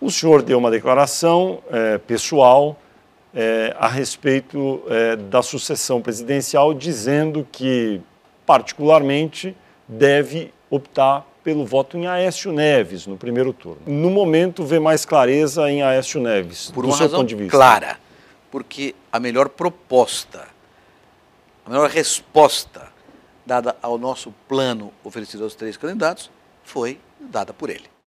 O senhor deu uma declaração é, pessoal é, a respeito é, da sucessão presidencial, dizendo que, particularmente, deve optar pelo voto em Aécio Neves no primeiro turno. No momento, vê mais clareza em Aécio Neves, Por do uma seu razão ponto de vista. clara, porque a melhor proposta, a melhor resposta dada ao nosso plano oferecido aos três candidatos foi dada por ele.